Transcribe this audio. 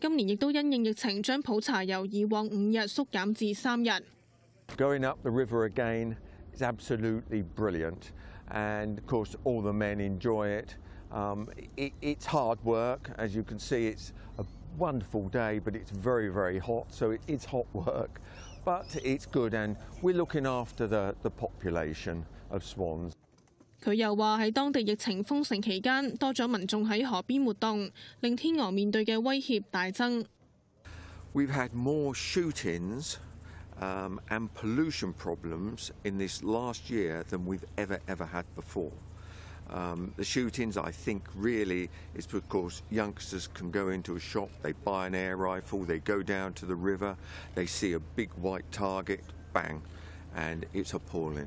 Going up the river again is absolutely brilliant, and of course all the men enjoy it. Um, it, it's hard work, as you can see. It's a wonderful day, but it's very, very hot, so it, it's hot work. But it's good, and we're looking after the, the population of swans. 佢又話喺當地疫情封城期間，多咗民眾喺河邊活動，令天鵝面對嘅威脅大增。We've had more shootings um, and pollution problems in this last year than we've ever ever had before. Um, the shootings, I think, really is because youngsters can go into a shop, they buy an air rifle, they go down to the river, they see a big white target, bang, and it's appalling.